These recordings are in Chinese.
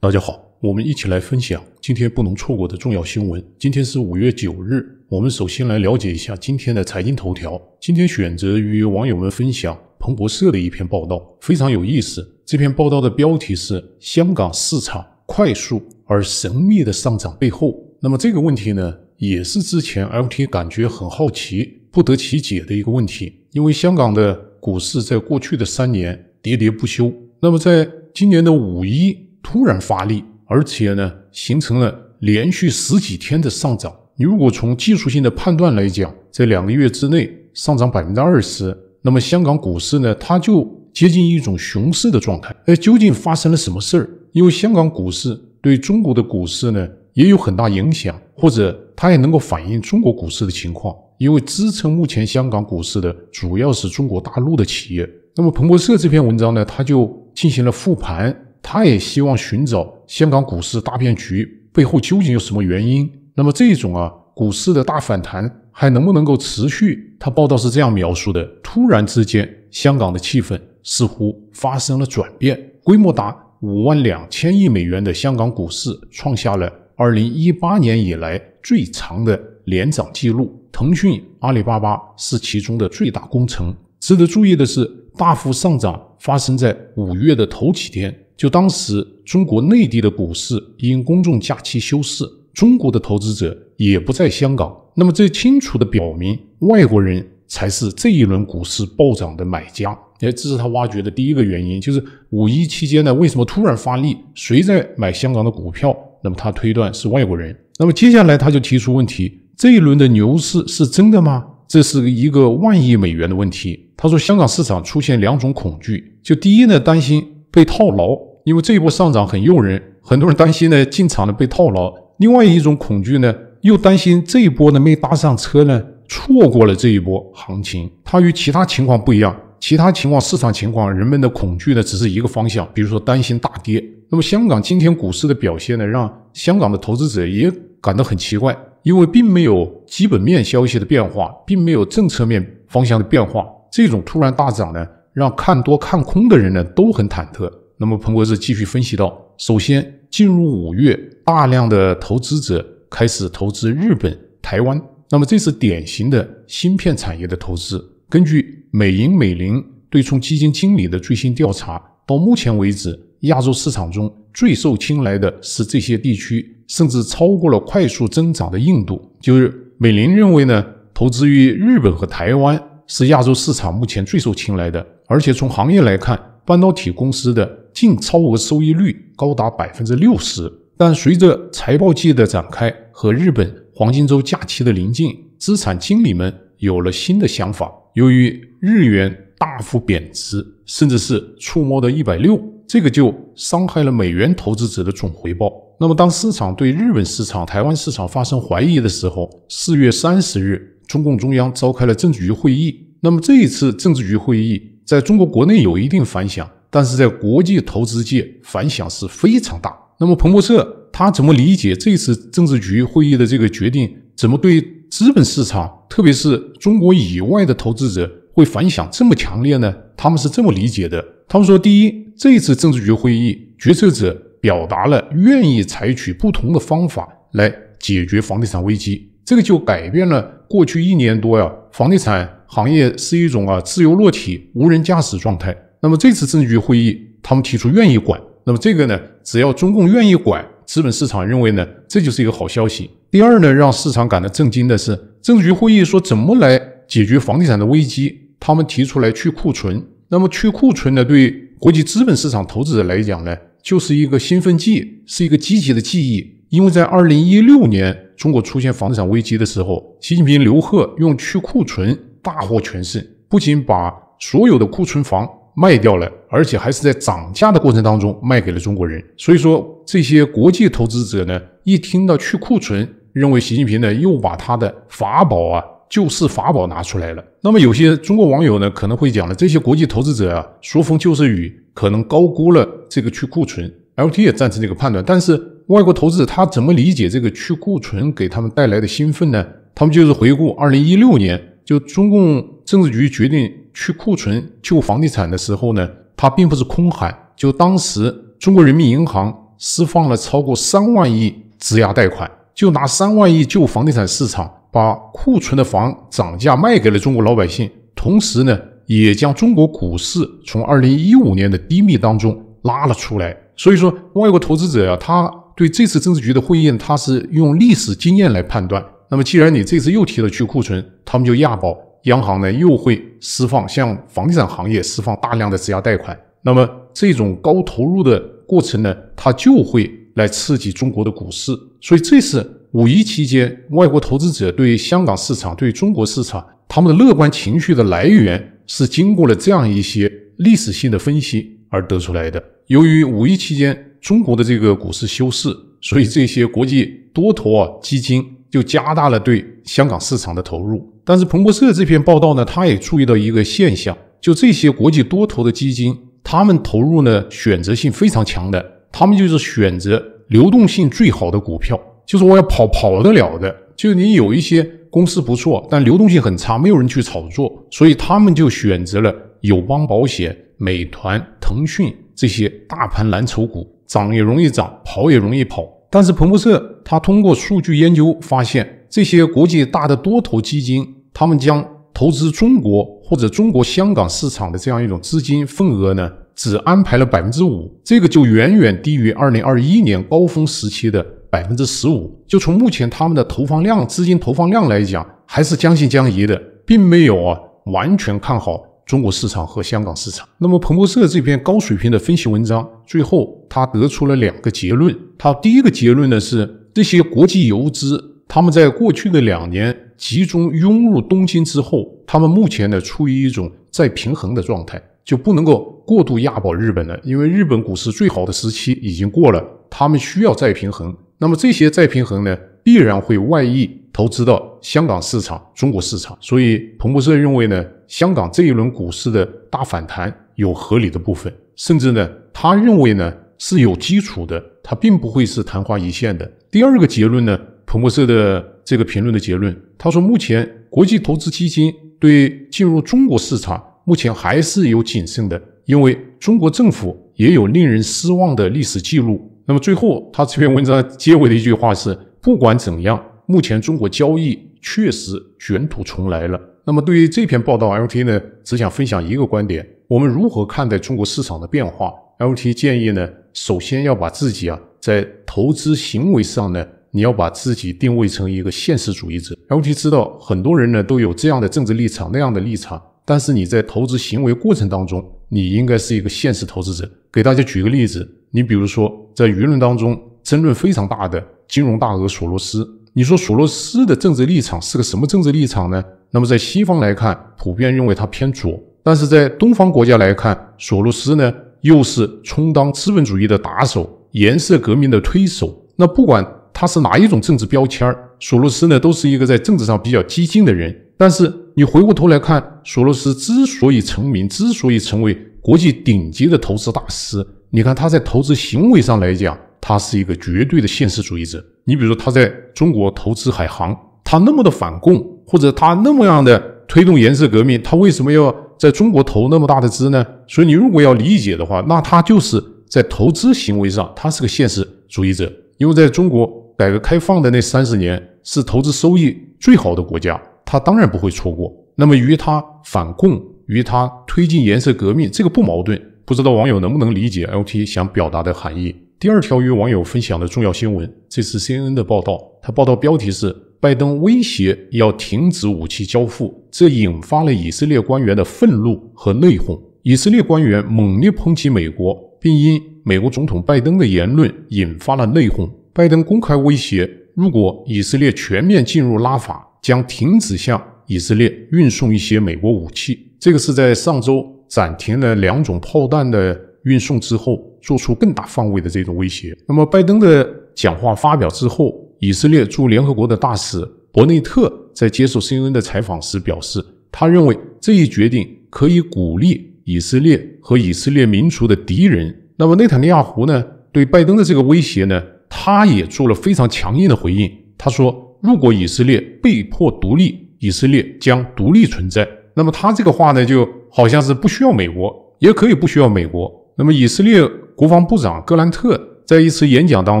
大家好，我们一起来分享今天不能错过的重要新闻。今天是五月九日，我们首先来了解一下今天的财经头条。今天选择与网友们分享彭博社的一篇报道，非常有意思。这篇报道的标题是《香港市场快速而神秘的上涨背后》。那么这个问题呢，也是之前 LT 感觉很好奇、不得其解的一个问题，因为香港的股市在过去的三年喋喋不休，那么在今年的五一。突然发力，而且呢，形成了连续十几天的上涨。你如果从技术性的判断来讲，在两个月之内上涨百分之二十，那么香港股市呢，它就接近一种熊市的状态。哎，究竟发生了什么事儿？因为香港股市对中国的股市呢，也有很大影响，或者它也能够反映中国股市的情况。因为支撑目前香港股市的主要是中国大陆的企业。那么，彭博社这篇文章呢，它就进行了复盘。他也希望寻找香港股市大变局背后究竟有什么原因。那么，这种啊股市的大反弹还能不能够持续？他报道是这样描述的：突然之间，香港的气氛似乎发生了转变。规模达五万两千亿美元的香港股市创下了二零一八年以来最长的连涨记录。腾讯、阿里巴巴是其中的最大功臣。值得注意的是。大幅上涨发生在五月的头几天，就当时中国内地的股市因公众假期休市，中国的投资者也不在香港。那么这清楚的表明，外国人才是这一轮股市暴涨的买家，哎，这是他挖掘的第一个原因，就是五一期间呢，为什么突然发力？谁在买香港的股票？那么他推断是外国人。那么接下来他就提出问题：这一轮的牛市是真的吗？这是一个万亿美元的问题。他说，香港市场出现两种恐惧，就第一呢，担心被套牢，因为这一波上涨很诱人，很多人担心呢进场呢被套牢；另外一种恐惧呢，又担心这一波呢没搭上车呢，错过了这一波行情。它与其他情况不一样，其他情况市场情况人们的恐惧呢，只是一个方向，比如说担心大跌。那么香港今天股市的表现呢，让香港的投资者也感到很奇怪。因为并没有基本面消息的变化，并没有政策面方向的变化，这种突然大涨呢，让看多看空的人呢都很忐忑。那么彭国志继续分析到，首先进入五月，大量的投资者开始投资日本、台湾，那么这是典型的芯片产业的投资。根据美银美林对冲基金经理的最新调查，到目前为止。亚洲市场中最受青睐的是这些地区，甚至超过了快速增长的印度。就是美林认为呢，投资于日本和台湾是亚洲市场目前最受青睐的。而且从行业来看，半导体公司的净超额收益率高达百分之六十。但随着财报季的展开和日本黄金周假期的临近，资产经理们有了新的想法。由于日元大幅贬值，甚至是触摸的一百六。这个就伤害了美元投资者的总回报。那么，当市场对日本市场、台湾市场发生怀疑的时候，四月三十日，中共中央召开了政治局会议。那么，这一次政治局会议在中国国内有一定反响，但是在国际投资界反响是非常大。那么，彭博社他怎么理解这次政治局会议的这个决定？怎么对资本市场，特别是中国以外的投资者会反响这么强烈呢？他们是这么理解的。他们说，第一，这次政治局会议决策者表达了愿意采取不同的方法来解决房地产危机，这个就改变了过去一年多呀房地产行业是一种啊自由落体、无人驾驶状态。那么这次政治局会议，他们提出愿意管，那么这个呢，只要中共愿意管，资本市场认为呢，这就是一个好消息。第二呢，让市场感到震惊的是，政治局会议说怎么来解决房地产的危机，他们提出来去库存。那么去库存呢，对国际资本市场投资者来讲呢，就是一个兴奋剂，是一个积极的记忆。因为在二零一六年中国出现房地产危机的时候，习近平、刘鹤用去库存大获全胜，不仅把所有的库存房卖掉了，而且还是在涨价的过程当中卖给了中国人。所以说，这些国际投资者呢，一听到去库存，认为习近平呢又把他的法宝啊。救市法宝拿出来了，那么有些中国网友呢可能会讲了，这些国际投资者啊，说风就是雨，可能高估了这个去库存。L T 也赞成这个判断，但是外国投资者他怎么理解这个去库存给他们带来的兴奋呢？他们就是回顾二零一六年，就中共政治局决定去库存救房地产的时候呢，他并不是空喊，就当时中国人民银行释放了超过三万亿质押贷款，就拿三万亿救房地产市场。把库存的房涨价卖给了中国老百姓，同时呢，也将中国股市从二零一五年的低迷当中拉了出来。所以说，外国投资者呀，他对这次政治局的会议，他是用历史经验来判断。那么，既然你这次又提了去库存，他们就押宝，央行呢又会释放向房地产行业释放大量的质押贷款。那么，这种高投入的过程呢，它就会来刺激中国的股市。所以，这次。五一期间，外国投资者对香港市场、对中国市场，他们的乐观情绪的来源是经过了这样一些历史性的分析而得出来的。由于五一期间中国的这个股市休市，所以这些国际多头啊基金就加大了对香港市场的投入。但是彭博社这篇报道呢，他也注意到一个现象：就这些国际多头的基金，他们投入呢选择性非常强的，他们就是选择流动性最好的股票。就是我要跑跑得了的，就你有一些公司不错，但流动性很差，没有人去炒作，所以他们就选择了友邦保险、美团、腾讯这些大盘蓝筹股，涨也容易涨，跑也容易跑。但是彭博社他通过数据研究发现，这些国际大的多头基金，他们将投资中国或者中国香港市场的这样一种资金份额呢，只安排了百分之五，这个就远远低于二零二一年高峰时期的。百分之十五，就从目前他们的投放量、资金投放量来讲，还是将信将疑的，并没有啊完全看好中国市场和香港市场。那么彭博社这篇高水平的分析文章，最后他得出了两个结论。他第一个结论呢是，这些国际游资他们在过去的两年集中涌入东京之后，他们目前呢处于一种再平衡的状态，就不能够过度押宝日本了，因为日本股市最好的时期已经过了，他们需要再平衡。那么这些再平衡呢，必然会外溢投资到香港市场、中国市场。所以，彭博社认为呢，香港这一轮股市的大反弹有合理的部分，甚至呢，他认为呢是有基础的，它并不会是昙花一现的。第二个结论呢，彭博社的这个评论的结论，他说目前国际投资基金对进入中国市场目前还是有谨慎的，因为中国政府也有令人失望的历史记录。那么最后，他这篇文章结尾的一句话是：“不管怎样，目前中国交易确实卷土重来了。”那么对于这篇报道，LT 呢只想分享一个观点：我们如何看待中国市场的变化？LT 建议呢，首先要把自己啊在投资行为上呢，你要把自己定位成一个现实主义者。LT 知道很多人呢都有这样的政治立场那样的立场，但是你在投资行为过程当中，你应该是一个现实投资者。给大家举个例子。你比如说，在舆论当中争论非常大的金融大鳄索罗斯，你说索罗斯的政治立场是个什么政治立场呢？那么在西方来看，普遍认为他偏左；但是在东方国家来看，索罗斯呢又是充当资本主义的打手，颜色革命的推手。那不管他是哪一种政治标签索罗斯呢都是一个在政治上比较激进的人。但是你回过头来看，索罗斯之所以成名，之所以成为国际顶级的投资大师。你看他在投资行为上来讲，他是一个绝对的现实主义者。你比如说，他在中国投资海航，他那么的反共，或者他那么样的推动颜色革命，他为什么要在中国投那么大的资呢？所以你如果要理解的话，那他就是在投资行为上，他是个现实主义者。因为在中国改革开放的那三十年，是投资收益最好的国家，他当然不会错过。那么与他反共，与他推进颜色革命，这个不矛盾。不知道网友能不能理解 LT 想表达的含义。第二条与网友分享的重要新闻，这是 CNN 的报道。它报道标题是“拜登威胁要停止武器交付”，这引发了以色列官员的愤怒和内讧。以色列官员猛烈抨击美国，并因美国总统拜登的言论引发了内讧。拜登公开威胁，如果以色列全面进入拉法，将停止向以色列运送一些美国武器。这个是在上周。暂停了两种炮弹的运送之后，做出更大范围的这种威胁。那么，拜登的讲话发表之后，以色列驻联合国的大使伯内特在接受 CNN 的采访时表示，他认为这一决定可以鼓励以色列和以色列民族的敌人。那么，内塔尼亚胡呢？对拜登的这个威胁呢，他也做了非常强硬的回应。他说：“如果以色列被迫独立，以色列将独立存在。”那么他这个话呢，就好像是不需要美国，也可以不需要美国。那么以色列国防部长格兰特在一次演讲当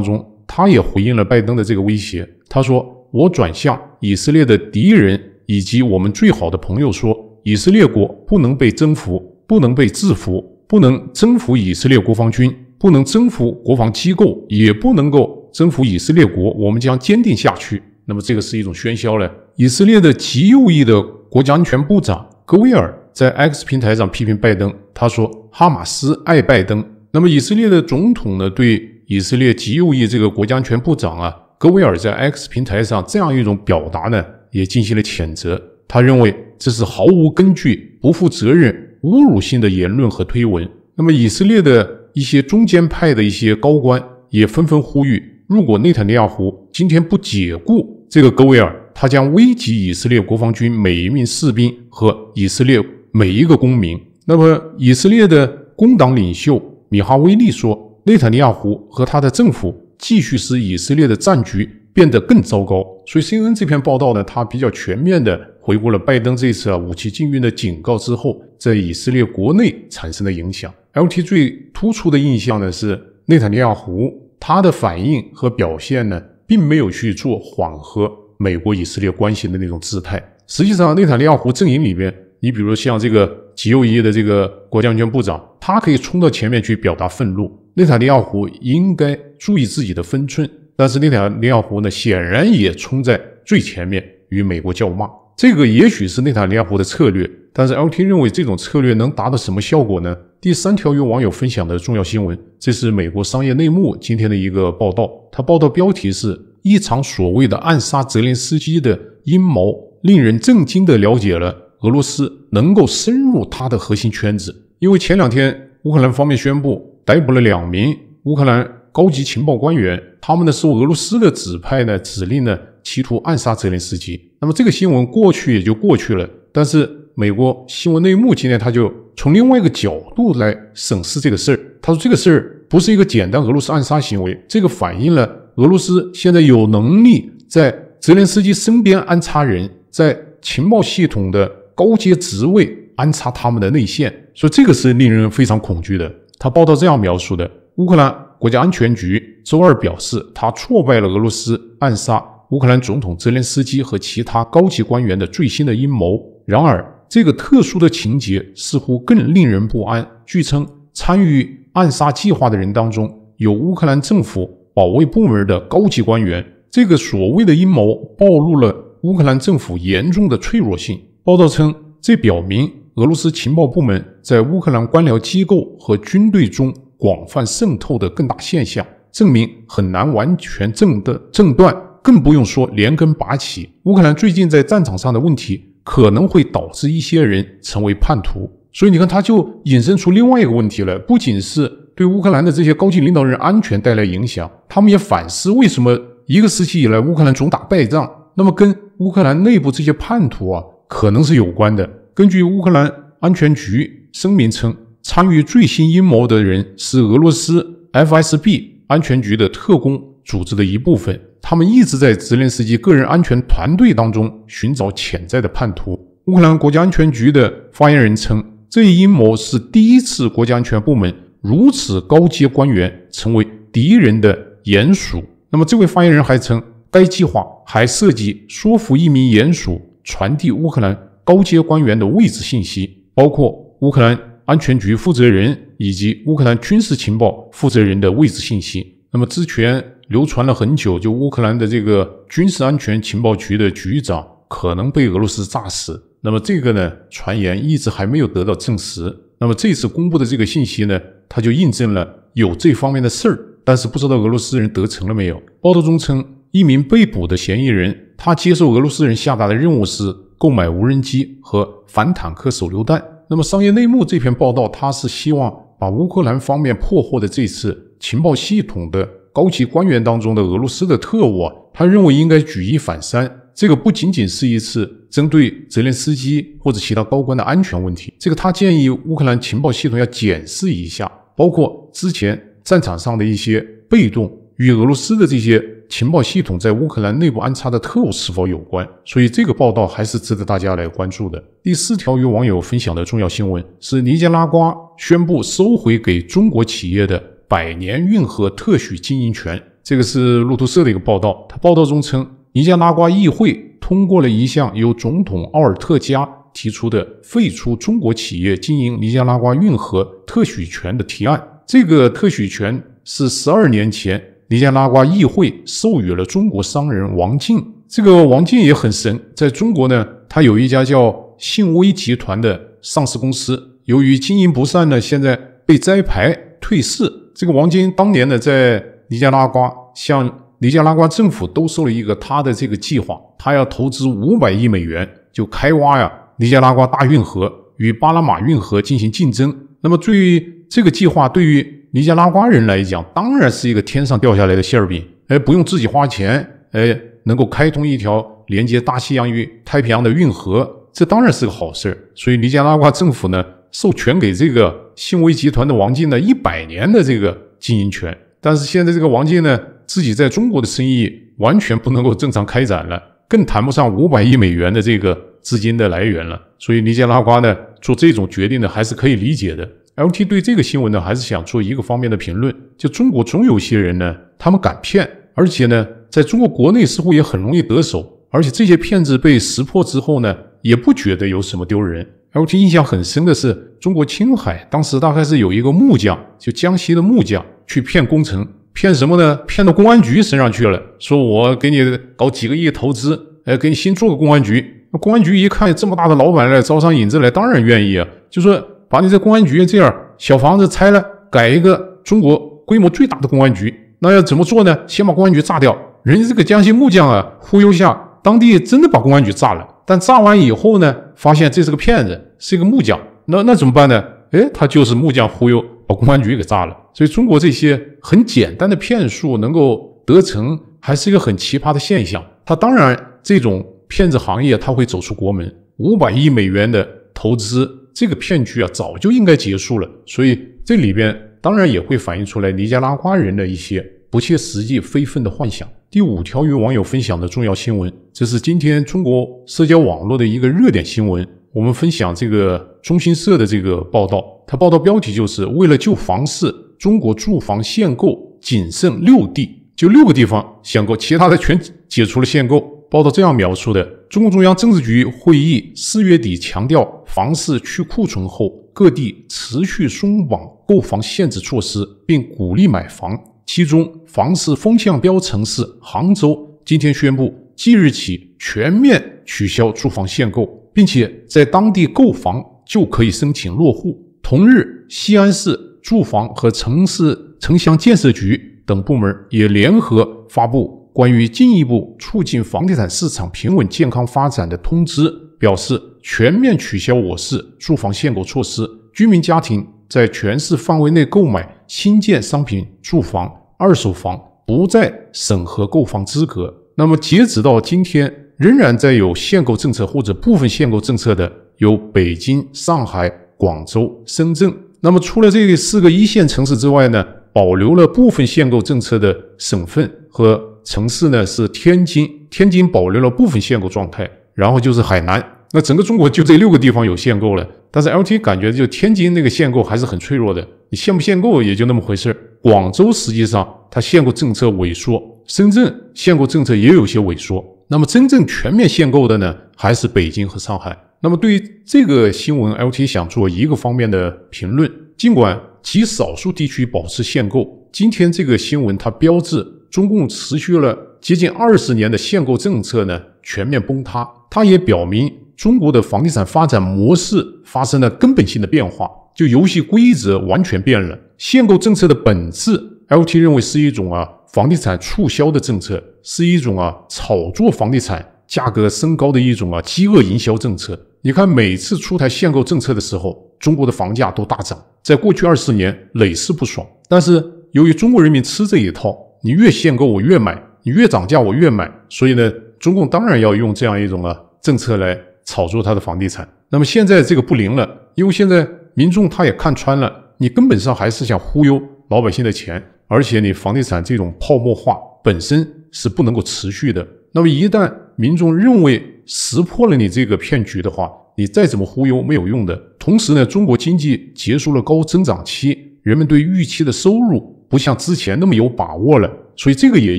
中，他也回应了拜登的这个威胁。他说：“我转向以色列的敌人以及我们最好的朋友，说以色列国不能被征服，不能被制服，不能征服以色列国防军，不能征服国防机构，也不能够征服以色列国。我们将坚定下去。”那么这个是一种喧嚣呢？以色列的极右翼的。国家安全部长戈威尔在 X 平台上批评拜登，他说：“哈马斯爱拜登。”那么以色列的总统呢？对以色列极右翼这个国家安全部长啊，戈威尔在 X 平台上这样一种表达呢，也进行了谴责。他认为这是毫无根据、不负责任、侮辱性的言论和推文。那么以色列的一些中间派的一些高官也纷纷呼吁，如果内塔尼亚胡今天不解雇这个戈威尔，他将危及以色列国防军每一名士兵和以色列每一个公民。那么，以色列的工党领袖米哈威利说：“内塔尼亚胡和他的政府继续使以色列的战局变得更糟糕。”所以，CNN 这篇报道呢，它比较全面的回顾了拜登这次啊武器禁运的警告之后，在以色列国内产生的影响。LT 最突出的印象呢是内塔尼亚胡他的反应和表现呢，并没有去做缓和。美国以色列关系的那种姿态，实际上内塔尼亚胡阵营里边，你比如像这个极右翼的这个国家安全部长，他可以冲到前面去表达愤怒。内塔尼亚胡应该注意自己的分寸，但是内塔尼亚胡呢，显然也冲在最前面与美国叫骂。这个也许是内塔尼亚胡的策略，但是 LT 认为这种策略能达到什么效果呢？第三条与网友分享的重要新闻，这是美国商业内幕今天的一个报道，它报道标题是。一场所谓的暗杀泽连斯基的阴谋，令人震惊地了解了俄罗斯能够深入他的核心圈子。因为前两天乌克兰方面宣布逮捕了两名乌克兰高级情报官员，他们呢是俄罗斯的指派呢指令呢，企图暗杀泽连斯基。那么这个新闻过去也就过去了，但是美国新闻内幕今天他就从另外一个角度来审视这个事儿。他说这个事儿不是一个简单俄罗斯暗杀行为，这个反映了。俄罗斯现在有能力在泽连斯基身边安插人，在情报系统的高阶职位安插他们的内线，所以这个是令人非常恐惧的。他报道这样描述的：乌克兰国家安全局周二表示，他挫败了俄罗斯暗杀乌克兰总统泽连斯基和其他高级官员的最新的阴谋。然而，这个特殊的情节似乎更令人不安。据称，参与暗杀计划的人当中有乌克兰政府。保卫部门的高级官员，这个所谓的阴谋暴露了乌克兰政府严重的脆弱性。报道称，这表明俄罗斯情报部门在乌克兰官僚机构和军队中广泛渗透的更大现象，证明很难完全正的正断，更不用说连根拔起。乌克兰最近在战场上的问题可能会导致一些人成为叛徒，所以你看，他就引申出另外一个问题了，不仅是。对乌克兰的这些高级领导人安全带来影响，他们也反思为什么一个时期以来乌克兰总打败仗。那么，跟乌克兰内部这些叛徒啊，可能是有关的。根据乌克兰安全局声明称，参与最新阴谋的人是俄罗斯 FSB 安全局的特工组织的一部分。他们一直在泽连斯基个人安全团队当中寻找潜在的叛徒。乌克兰国家安全局的发言人称，这一阴谋是第一次国家安全部门。如此高阶官员成为敌人的鼹鼠，那么这位发言人还称，该计划还涉及说服一名鼹鼠传递乌克兰高阶官员的位置信息，包括乌克兰安全局负责人以及乌克兰军事情报负责人的位置信息。那么之前流传了很久，就乌克兰的这个军事安全情报局的局长可能被俄罗斯炸死，那么这个呢传言一直还没有得到证实。那么这次公布的这个信息呢？他就印证了有这方面的事儿，但是不知道俄罗斯人得逞了没有。报道中称，一名被捕的嫌疑人，他接受俄罗斯人下达的任务是购买无人机和反坦克手榴弹。那么，《商业内幕》这篇报道，他是希望把乌克兰方面破获的这次情报系统的高级官员当中的俄罗斯的特务，他认为应该举一反三。这个不仅仅是一次针对泽连斯基或者其他高官的安全问题，这个他建议乌克兰情报系统要检视一下。包括之前战场上的一些被动，与俄罗斯的这些情报系统在乌克兰内部安插的特务是否有关？所以这个报道还是值得大家来关注的。第四条与网友分享的重要新闻是尼加拉瓜宣布收回给中国企业的百年运河特许经营权。这个是路透社的一个报道，他报道中称，尼加拉瓜议会通过了一项由总统奥尔特加。提出的废除中国企业经营尼加拉瓜运河特许权的提案，这个特许权是十二年前尼加拉瓜议会授予了中国商人王进。这个王进也很神，在中国呢，他有一家叫信威集团的上市公司，由于经营不善呢，现在被摘牌退市。这个王进当年呢，在尼加拉瓜向尼加拉瓜政府兜售了一个他的这个计划，他要投资五百亿美元就开挖呀。尼加拉瓜大运河与巴拿马运河进行竞争，那么对于这个计划，对于尼加拉瓜人来讲，当然是一个天上掉下来的馅饼，哎，不用自己花钱，哎，能够开通一条连接大西洋与太平洋的运河，这当然是个好事儿。所以尼加拉瓜政府呢，授权给这个信威集团的王静呢一百年的这个经营权。但是现在这个王静呢，自己在中国的生意完全不能够正常开展了，更谈不上五百亿美元的这个。资金的来源了，所以尼加拉瓜呢做这种决定呢还是可以理解的。L T 对这个新闻呢还是想做一个方面的评论，就中国总有些人呢他们敢骗，而且呢在中国国内似乎也很容易得手，而且这些骗子被识破之后呢也不觉得有什么丢人。L T 印象很深的是中国青海当时大概是有一个木匠，就江西的木匠去骗工程，骗什么呢？骗到公安局身上去了，说我给你搞几个亿投资，哎，给你新做个公安局。那公安局一看这么大的老板来招商引资来，当然愿意啊！就说把你这公安局这样小房子拆了，改一个中国规模最大的公安局。那要怎么做呢？先把公安局炸掉。人家这个江西木匠啊忽悠下，当地真的把公安局炸了。但炸完以后呢，发现这是个骗子，是一个木匠。那那怎么办呢？哎，他就是木匠忽悠，把公安局给炸了。所以中国这些很简单的骗术能够得逞，还是一个很奇葩的现象。他当然这种。骗子行业它会走出国门，五百亿美元的投资，这个骗局啊早就应该结束了。所以这里边当然也会反映出来尼加拉瓜人的一些不切实际、非分的幻想。第五条与网友分享的重要新闻，这是今天中国社交网络的一个热点新闻。我们分享这个中新社的这个报道，它报道标题就是为了救房市，中国住房限购仅剩六地，就六个地方限购，其他的全解除了限购。报道这样描述的：中共中央政治局会议四月底强调房市去库存后，各地持续松绑购房限制措施，并鼓励买房。其中，房市风向标城市杭州今天宣布，即日起全面取消住房限购，并且在当地购房就可以申请落户。同日，西安市住房和城市城乡建设局等部门也联合发布。关于进一步促进房地产市场平稳健康发展的通知表示，全面取消我市住房限购措施，居民家庭在全市范围内购买新建商品住房、二手房不再审核购房资格。那么，截止到今天，仍然在有限购政策或者部分限购政策的有北京、上海、广州、深圳。那么，除了这四个一线城市之外呢，保留了部分限购政策的省份和。城市呢是天津，天津保留了部分限购状态，然后就是海南。那整个中国就这六个地方有限购了。但是 L T 感觉就天津那个限购还是很脆弱的，你限不限购也就那么回事广州实际上它限购政策萎缩，深圳限购政策也有些萎缩。那么真正全面限购的呢，还是北京和上海。那么对于这个新闻，L T 想做一个方面的评论。尽管极少数地区保持限购，今天这个新闻它标志。中共持续了接近二十年的限购政策呢，全面崩塌。它也表明中国的房地产发展模式发生了根本性的变化，就游戏规则完全变了。限购政策的本质，LT 认为是一种啊房地产促销的政策，是一种啊炒作房地产价格升高的一种啊饥饿营销政策。你看，每次出台限购政策的时候，中国的房价都大涨，在过去二十年屡试不爽。但是由于中国人民吃这一套。你越限购，我越买；你越涨价，我越买。所以呢，中共当然要用这样一种啊政策来炒作它的房地产。那么现在这个不灵了，因为现在民众他也看穿了，你根本上还是想忽悠老百姓的钱。而且你房地产这种泡沫化本身是不能够持续的。那么一旦民众认为识破了你这个骗局的话，你再怎么忽悠没有用的。同时呢，中国经济结束了高增长期，人们对预期的收入。不像之前那么有把握了，所以这个也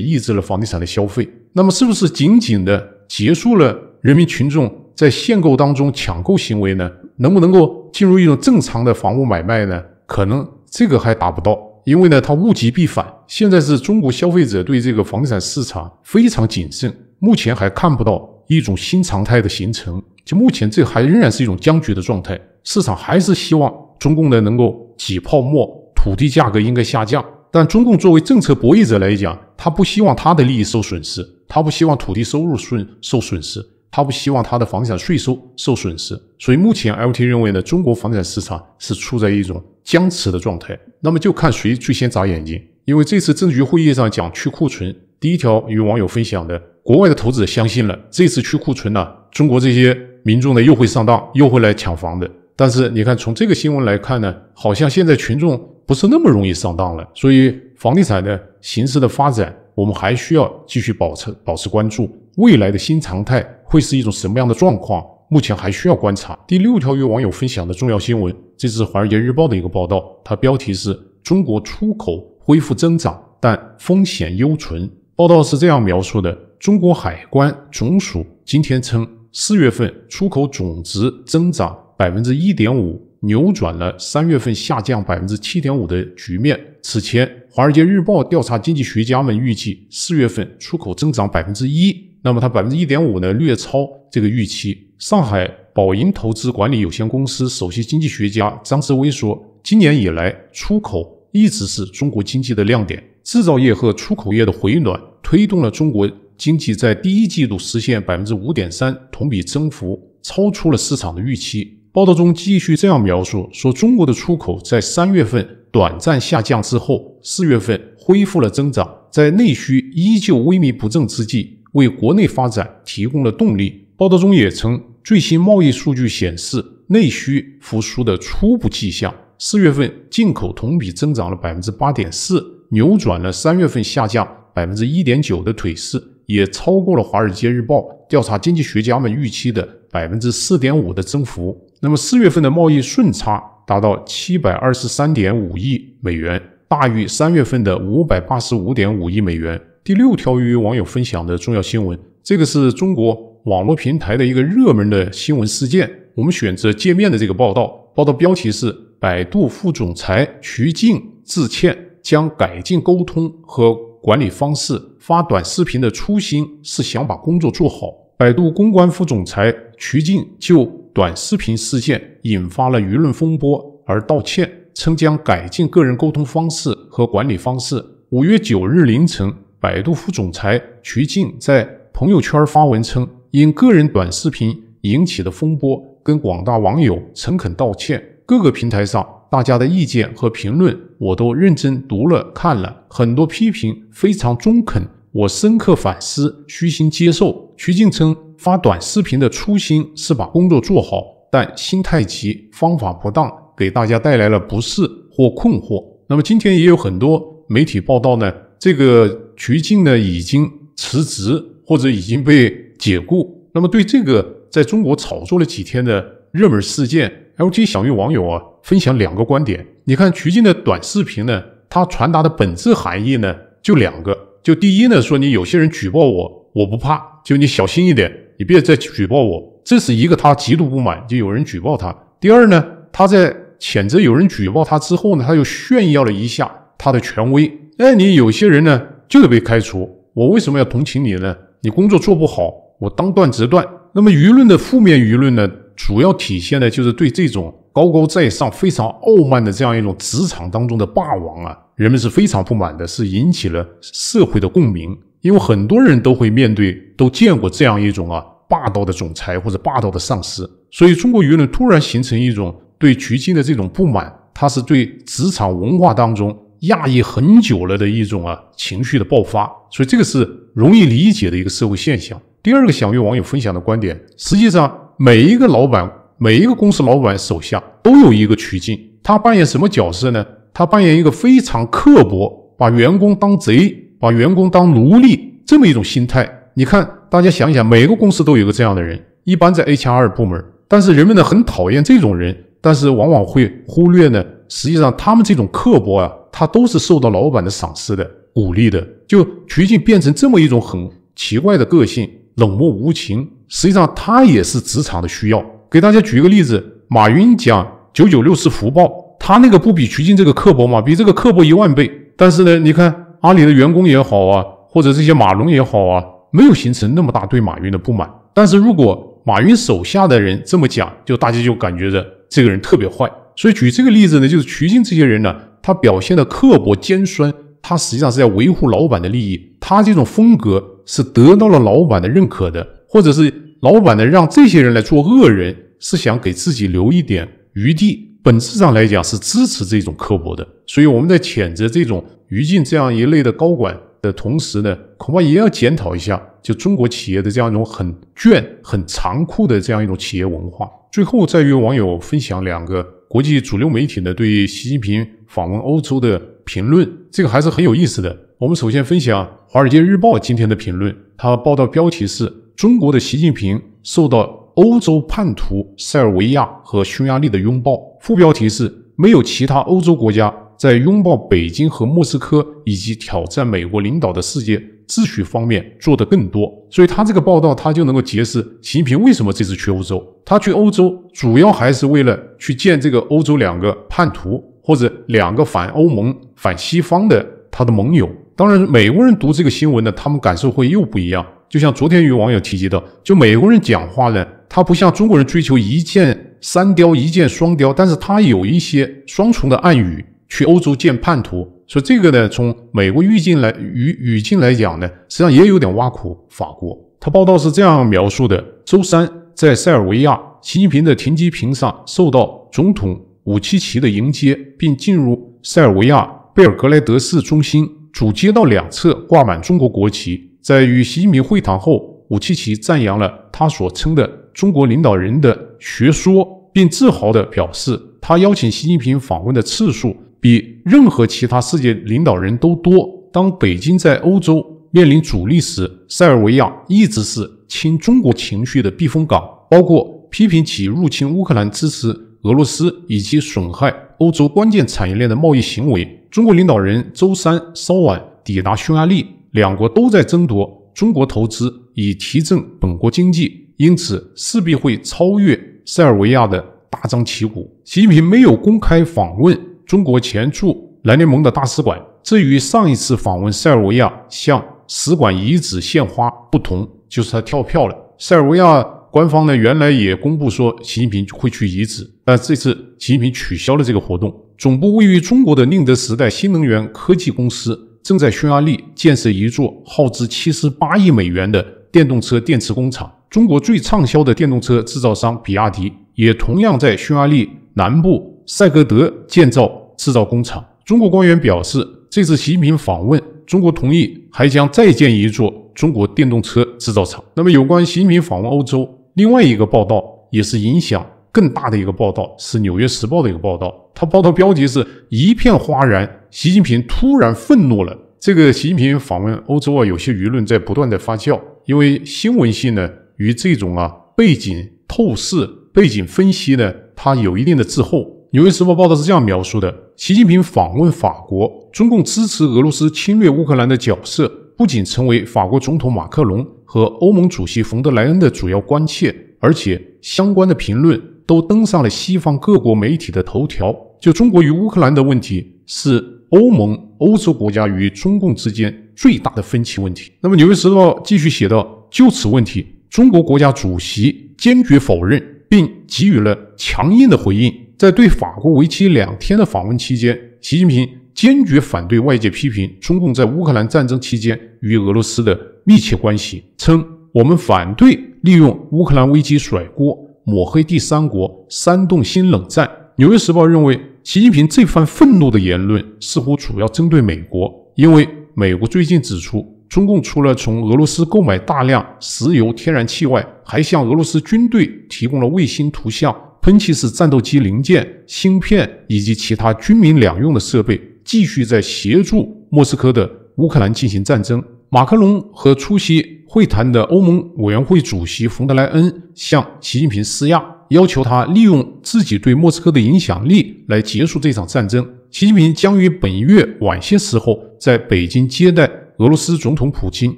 抑制了房地产的消费。那么，是不是仅仅的结束了人民群众在限购当中抢购行为呢？能不能够进入一种正常的房屋买卖呢？可能这个还达不到，因为呢，它物极必反。现在是中国消费者对这个房地产市场非常谨慎，目前还看不到一种新常态的形成。就目前，这还仍然是一种僵局的状态。市场还是希望中共呢能够挤泡沫，土地价格应该下降。但中共作为政策博弈者来讲，他不希望他的利益受损失，他不希望土地收入损受损失，他不希望他的房产税收受损失。所以目前 L.T 认为呢，中国房产市场是处在一种僵持的状态。那么就看谁最先眨眼睛。因为这次政局会议上讲去库存，第一条与网友分享的，国外的投资者相信了这次去库存呢，中国这些民众呢又会上当，又会来抢房的。但是你看从这个新闻来看呢，好像现在群众。不是那么容易上当了，所以房地产的形势的发展，我们还需要继续保持保持关注。未来的新常态会是一种什么样的状况？目前还需要观察。第六条与网友分享的重要新闻，这是《华尔街日报》的一个报道，它标题是“中国出口恢复增长，但风险犹存”。报道是这样描述的：中国海关总署今天称，四月份出口总值增长百分之一点五。扭转了三月份下降百分之七点五的局面。此前，《华尔街日报》调查经济学家们预计四月份出口增长百分之一，那么它百分之一点五呢，略超这个预期。上海宝盈投资管理有限公司首席经济学家张志威说：“今年以来，出口一直是中国经济的亮点，制造业和出口业的回暖推动了中国经济在第一季度实现百分之五点三同比增幅，超出了市场的预期。”报道中继续这样描述说：“中国的出口在三月份短暂下降之后，四月份恢复了增长，在内需依旧萎靡不振之际，为国内发展提供了动力。”报道中也称，最新贸易数据显示，内需复苏的初步迹象。四月份进口同比增长了百分之八点四，扭转了三月份下降百分之一点九的颓势，也超过了华尔街日报调查经济学家们预期的百分之四点五的增幅。那么四月份的贸易顺差达到七百二十三点五亿美元，大于三月份的五百八十五点五亿美元。第六条与网友分享的重要新闻，这个是中国网络平台的一个热门的新闻事件。我们选择界面的这个报道，报道标题是“百度副总裁徐静致歉，将改进沟通和管理方式”。发短视频的初心是想把工作做好。百度公关副总裁徐静就。短视频事件引发了舆论风波，而道歉称将改进个人沟通方式和管理方式。五月九日凌晨，百度副总裁徐静在朋友圈发文称，因个人短视频引起的风波，跟广大网友诚恳道歉。各个平台上大家的意见和评论，我都认真读了，看了很多批评，非常中肯，我深刻反思，虚心接受。徐静称。发短视频的初心是把工作做好，但心太急、方法不当，给大家带来了不适或困惑。那么今天也有很多媒体报道呢，这个徐静呢已经辞职或者已经被解雇。那么对这个在中国炒作了几天的热门事件 l g 响应网友啊，分享两个观点。你看徐静的短视频呢，它传达的本质含义呢就两个，就第一呢说你有些人举报我，我不怕，就你小心一点。你别再举报我，这是一个他极度不满，就有人举报他。第二呢，他在谴责有人举报他之后呢，他又炫耀了一下他的权威。哎，你有些人呢就得被开除，我为什么要同情你呢？你工作做不好，我当断则断。那么舆论的负面舆论呢，主要体现的就是对这种高高在上、非常傲慢的这样一种职场当中的霸王啊，人们是非常不满的，是引起了社会的共鸣，因为很多人都会面对。都见过这样一种啊霸道的总裁或者霸道的上司，所以中国舆论突然形成一种对曲靖的这种不满，他是对职场文化当中压抑很久了的一种啊情绪的爆发，所以这个是容易理解的一个社会现象。第二个想与网友分享的观点，实际上每一个老板，每一个公司老板手下都有一个曲靖，他扮演什么角色呢？他扮演一个非常刻薄，把员工当贼，把员工当奴隶这么一种心态。你看，大家想想，每个公司都有个这样的人，一般在 HR 部门。但是人们呢很讨厌这种人，但是往往会忽略呢。实际上，他们这种刻薄啊，他都是受到老板的赏识的、鼓励的。就徐静变成这么一种很奇怪的个性，冷漠无情。实际上，他也是职场的需要。给大家举一个例子，马云讲九九六是福报，他那个不比徐静这个刻薄吗？比这个刻薄一万倍。但是呢，你看阿里的员工也好啊，或者这些马龙也好啊。没有形成那么大对马云的不满，但是如果马云手下的人这么讲，就大家就感觉着这个人特别坏。所以举这个例子呢，就是徐静这些人呢，他表现的刻薄尖酸，他实际上是在维护老板的利益。他这种风格是得到了老板的认可的，或者是老板呢让这些人来做恶人，是想给自己留一点余地。本质上来讲是支持这种刻薄的，所以我们在谴责这种于静这样一类的高管。的同时呢，恐怕也要检讨一下，就中国企业的这样一种很倦、很残酷的这样一种企业文化。最后再与网友分享两个国际主流媒体呢对习近平访问欧洲的评论，这个还是很有意思的。我们首先分享《华尔街日报》今天的评论，它报道标题是“中国的习近平受到欧洲叛徒塞尔维亚和匈牙利的拥抱”，副标题是“没有其他欧洲国家”。在拥抱北京和莫斯科，以及挑战美国领导的世界秩序方面做得更多，所以他这个报道他就能够解释习近平为什么这次去欧洲。他去欧洲主要还是为了去见这个欧洲两个叛徒或者两个反欧盟、反西方的他的盟友。当然，美国人读这个新闻呢，他们感受会又不一样。就像昨天有网友提及到，就美国人讲话呢，他不像中国人追求一箭三雕、一箭双雕，但是他有一些双重的暗语。去欧洲见叛徒，所以这个呢，从美国语境来语语境来讲呢，实际上也有点挖苦法国。他报道是这样描述的：周三，在塞尔维亚，习近平的停机坪上受到总统武契奇的迎接，并进入塞尔维亚贝尔格莱德市中心，主街道两侧挂满中国国旗。在与习近平会谈后，武契奇赞扬了他所称的中国领导人的学说，并自豪地表示，他邀请习近平访问的次数。比任何其他世界领导人都多。当北京在欧洲面临阻力时，塞尔维亚一直是亲中国情绪的避风港，包括批评其入侵乌克兰、支持俄罗斯以及损害欧洲关键产业链的贸易行为。中国领导人周三稍晚抵达匈牙利，两国都在争夺中国投资以提振本国经济，因此势必会超越塞尔维亚的大张旗鼓。习近平没有公开访问。中国前驻南联盟的大使馆，这与上一次访问塞尔维亚向使馆遗址献花不同，就是他跳票了。塞尔维亚官方呢，原来也公布说习近平会去遗址，但这次习近平取消了这个活动。总部位于中国的宁德时代新能源科技公司正在匈牙利建设一座耗资七十八亿美元的电动车电池工厂。中国最畅销的电动车制造商比亚迪也同样在匈牙利南部塞格德建造。制造工厂，中国官员表示，这次习近平访问中国同意，还将再建一座中国电动车制造厂。那么，有关习近平访问欧洲，另外一个报道也是影响更大的一个报道，是《纽约时报》的一个报道。它报道标题是一片哗然，习近平突然愤怒了。这个习近平访问欧洲，啊，有些舆论在不断的发酵，因为新闻性呢与这种啊背景透视、背景分析呢，它有一定的滞后。《纽约时报》报道是这样描述的。习近平访问法国，中共支持俄罗斯侵略乌克兰的角色不仅成为法国总统马克龙和欧盟主席冯德莱恩的主要关切，而且相关的评论都登上了西方各国媒体的头条。就中国与乌克兰的问题，是欧盟欧洲国家与中共之间最大的分歧问题。那么《纽约时报》继续写道：就此问题，中国国家主席坚决否认，并给予了强硬的回应。在对法国为期两天的访问期间，习近平坚决反对外界批评中共在乌克兰战争期间与俄罗斯的密切关系，称：“我们反对利用乌克兰危机甩锅、抹黑第三国、煽动新冷战。”《纽约时报》认为，习近平这番愤怒的言论似乎主要针对美国，因为美国最近指出，中共除了从俄罗斯购买大量石油天然气外，还向俄罗斯军队提供了卫星图像。喷气式战斗机零件、芯片以及其他军民两用的设备继续在协助莫斯科的乌克兰进行战争。马克龙和出席会谈的欧盟委员会主席冯德莱恩向习近平施压，要求他利用自己对莫斯科的影响力来结束这场战争。习近平将于本月晚些时候在北京接待俄罗斯总统普京，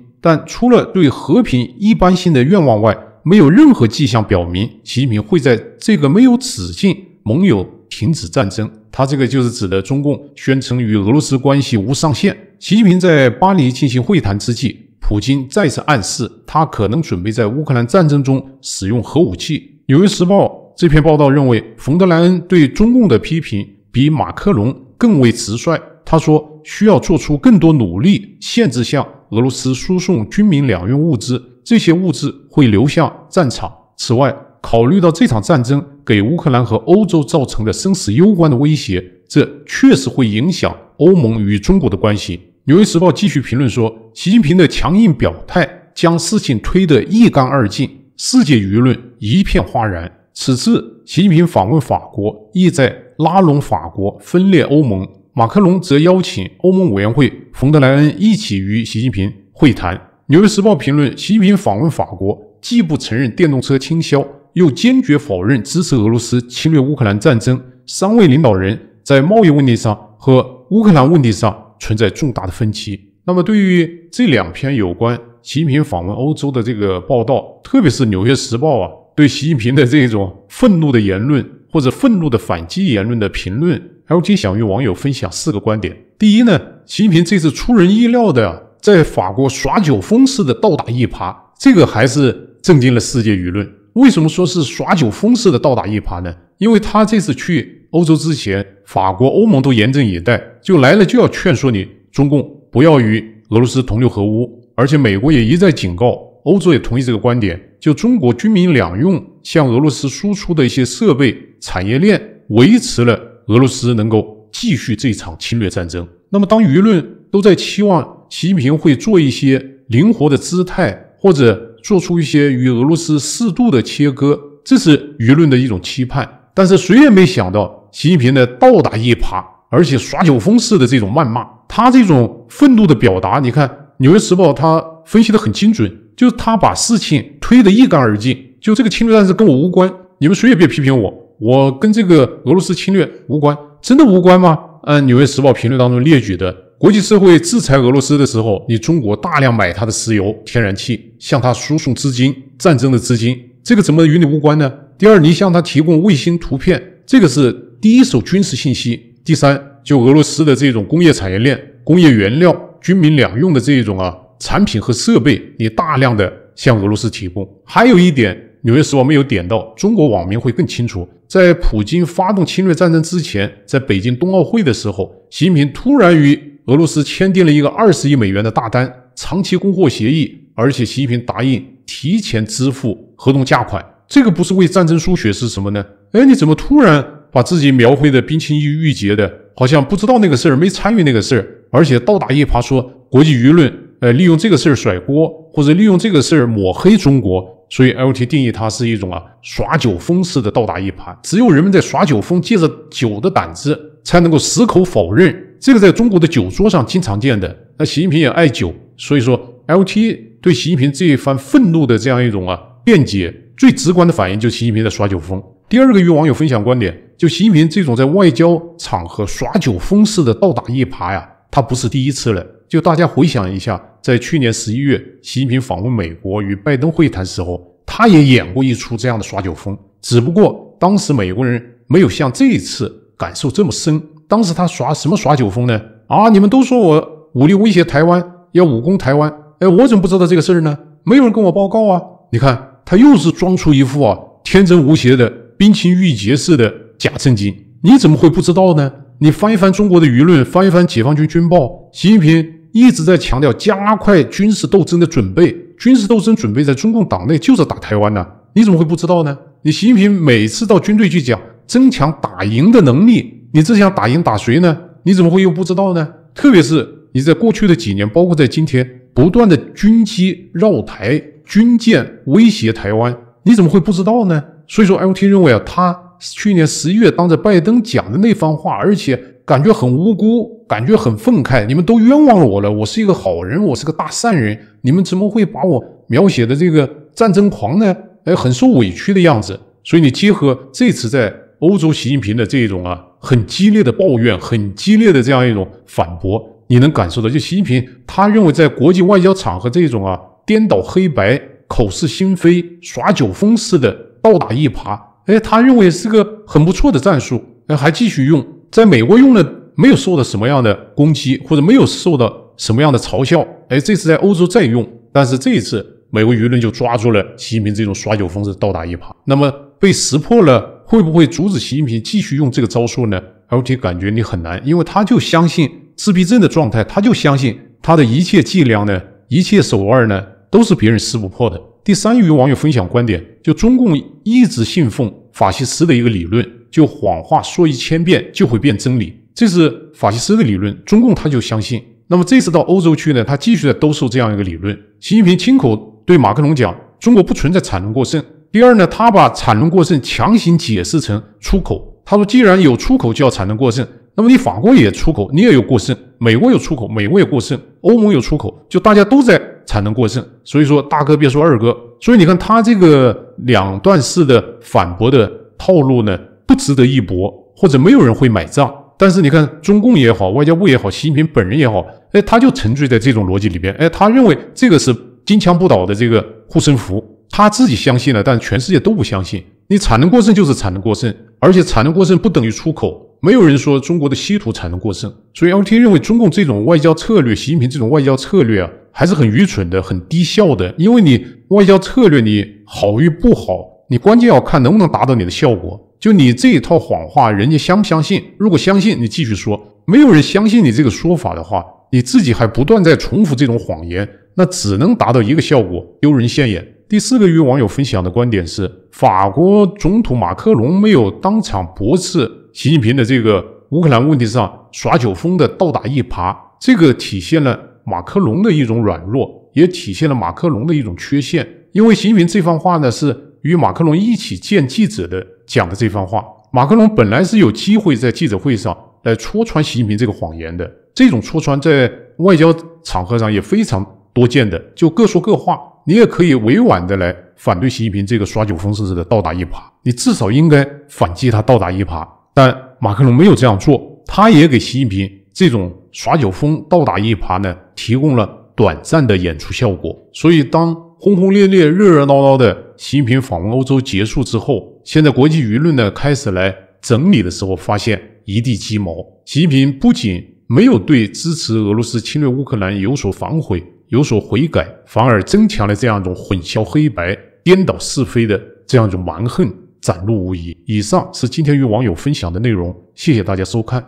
但除了对和平一般性的愿望外，没有任何迹象表明习近平会在这个没有止境盟友停止战争。他这个就是指的中共宣称与俄罗斯关系无上限。习近平在巴黎进行会谈之际，普京再次暗示他可能准备在乌克兰战争中使用核武器。《纽约时报》这篇报道认为，冯德莱恩对中共的批评比马克龙更为直率。他说，需要做出更多努力，限制向俄罗斯输送军民两用物资。这些物质会流向战场。此外，考虑到这场战争给乌克兰和欧洲造成的生死攸关的威胁，这确实会影响欧盟与中国的关系。《纽约时报》继续评论说：“习近平的强硬表态将事情推得一干二净，世界舆论一片哗然。”此次习近平访问法国，意在拉拢法国分裂欧盟。马克龙则邀请欧盟委员会冯德莱恩一起与习近平会谈。《纽约时报》评论：习近平访问法国，既不承认电动车倾销，又坚决否认支持俄罗斯侵略乌克兰战争。三位领导人在贸易问题上和乌克兰问题上存在重大的分歧。那么，对于这两篇有关习近平访问欧洲的这个报道，特别是《纽约时报》啊对习近平的这种愤怒的言论或者愤怒的反击言论的评论，l g 想与网友分享四个观点。第一呢，习近平这次出人意料的呀。在法国耍酒疯似的倒打一耙，这个还是震惊了世界舆论。为什么说是耍酒疯似的倒打一耙呢？因为他这次去欧洲之前，法国、欧盟都严阵以待，就来了就要劝说你中共不要与俄罗斯同流合污，而且美国也一再警告，欧洲也同意这个观点，就中国军民两用向俄罗斯输出的一些设备产业链，维持了俄罗斯能够继续这场侵略战争。那么当舆论都在期望。习近平会做一些灵活的姿态，或者做出一些与俄罗斯适度的切割，这是舆论的一种期盼。但是谁也没想到，习近平的倒打一耙，而且耍酒疯似的这种谩骂，他这种愤怒的表达，你看《纽约时报》他分析的很精准，就是他把事情推得一干二净，就这个侵略战争跟我无关，你们谁也别批评我，我跟这个俄罗斯侵略无关，真的无关吗？按《纽约时报》评论当中列举的。国际社会制裁俄罗斯的时候，你中国大量买它的石油、天然气，向它输送资金、战争的资金，这个怎么与你无关呢？第二，你向它提供卫星图片，这个是第一手军事信息。第三，就俄罗斯的这种工业产业链、工业原料、军民两用的这一种啊产品和设备，你大量的向俄罗斯提供。还有一点。《纽约时报》没有点到，中国网民会更清楚。在普京发动侵略战争之前，在北京冬奥会的时候，习近平突然与俄罗斯签订了一个二十亿美元的大单长期供货协议，而且习近平答应提前支付合同价款。这个不是为战争输血是什么呢？哎，你怎么突然把自己描绘的冰清玉玉洁的，好像不知道那个事儿，没参与那个事儿，而且倒打一耙说国际舆论呃利用这个事儿甩锅，或者利用这个事儿抹黑中国？所以，L.T. 定义它是一种啊耍酒疯似的倒打一耙。只有人们在耍酒疯，借着酒的胆子，才能够矢口否认。这个在中国的酒桌上经常见的。那习近平也爱酒，所以说，L.T. 对习近平这一番愤怒的这样一种啊辩解，最直观的反应就习近平在耍酒疯。第二个，与网友分享观点，就习近平这种在外交场合耍酒疯似的倒打一耙呀，他不是第一次了。就大家回想一下，在去年十一月，习近平访问美国与拜登会谈时候，他也演过一出这样的耍酒疯，只不过当时美国人没有像这一次感受这么深。当时他耍什么耍酒疯呢？啊，你们都说我武力威胁台湾，要武功台湾，哎，我怎么不知道这个事儿呢？没有人跟我报告啊！你看，他又是装出一副啊天真无邪的冰清玉洁似的假正经，你怎么会不知道呢？你翻一翻中国的舆论，翻一翻解放军军报，习近平。一直在强调加快军事斗争的准备，军事斗争准备在中共党内就是打台湾呢？你怎么会不知道呢？你习近平每次到军队去讲增强打赢的能力，你这想打赢打谁呢？你怎么会又不知道呢？特别是你在过去的几年，包括在今天，不断的军机绕台、军舰威胁台湾，你怎么会不知道呢？所以说，LT 认为啊，他去年十月当着拜登讲的那番话，而且。感觉很无辜，感觉很愤慨，你们都冤枉我了。我是一个好人，我是个大善人，你们怎么会把我描写的这个战争狂呢？哎，很受委屈的样子。所以你结合这次在欧洲，习近平的这种啊，很激烈的抱怨，很激烈的这样一种反驳，你能感受到，就习近平他认为在国际外交场合这种啊，颠倒黑白、口是心非、耍酒疯似的倒打一耙，哎，他认为是个很不错的战术，哎，还继续用。在美国用的没有受到什么样的攻击，或者没有受到什么样的嘲笑。哎，这次在欧洲再用，但是这一次美国舆论就抓住了习近平这种耍酒疯子，倒打一耙。那么被识破了，会不会阻止习近平继续用这个招数呢？而且感觉你很难，因为他就相信自闭症的状态，他就相信他的一切伎俩呢，一切手腕呢，都是别人撕不破的。第三，与网友分享观点，就中共一直信奉法西斯的一个理论。就谎话说一千遍就会变真理，这是法西斯的理论，中共他就相信。那么这次到欧洲去呢，他继续在兜售这样一个理论。习近平亲口对马克龙讲，中国不存在产能过剩。第二呢，他把产能过剩强行解释成出口。他说，既然有出口就要产能过剩。那么你法国也出口，你也有过剩；美国有出口，美国也过剩；欧盟有出口，就大家都在产能过剩。所以说大哥别说二哥。所以你看他这个两段式的反驳的套路呢？不值得一搏，或者没有人会买账。但是你看，中共也好，外交部也好，习近平本人也好，哎，他就沉醉在这种逻辑里边。哎，他认为这个是金枪不倒的这个护身符，他自己相信了，但全世界都不相信。你产能过剩就是产能过剩，而且产能过剩不等于出口。没有人说中国的稀土产能过剩。所以，L T 认为中共这种外交策略，习近平这种外交策略啊，还是很愚蠢的，很低效的。因为你外交策略你好与不好，你关键要看能不能达到你的效果。就你这一套谎话，人家相不相信？如果相信，你继续说；没有人相信你这个说法的话，你自己还不断在重复这种谎言，那只能达到一个效果——丢人现眼。第四个与网友分享的观点是：法国总统马克龙没有当场驳斥习近平的这个乌克兰问题上耍酒疯的倒打一耙，这个体现了马克龙的一种软弱，也体现了马克龙的一种缺陷。因为习近平这番话呢，是与马克龙一起见记者的。讲的这番话，马克龙本来是有机会在记者会上来戳穿习近平这个谎言的。这种戳穿在外交场合上也非常多见的，就各说各话。你也可以委婉的来反对习近平这个耍酒疯似的倒打一耙，你至少应该反击他倒打一耙。但马克龙没有这样做，他也给习近平这种耍酒疯倒打一耙呢提供了短暂的演出效果。所以，当轰轰烈烈、热热闹闹的习近平访问欧洲结束之后，现在国际舆论呢开始来整理的时候，发现一地鸡毛。习近平不仅没有对支持俄罗斯侵略乌克兰有所反悔、有所悔改，反而增强了这样一种混淆黑白、颠倒是非的这样一种蛮横，展露无遗。以上是今天与网友分享的内容，谢谢大家收看。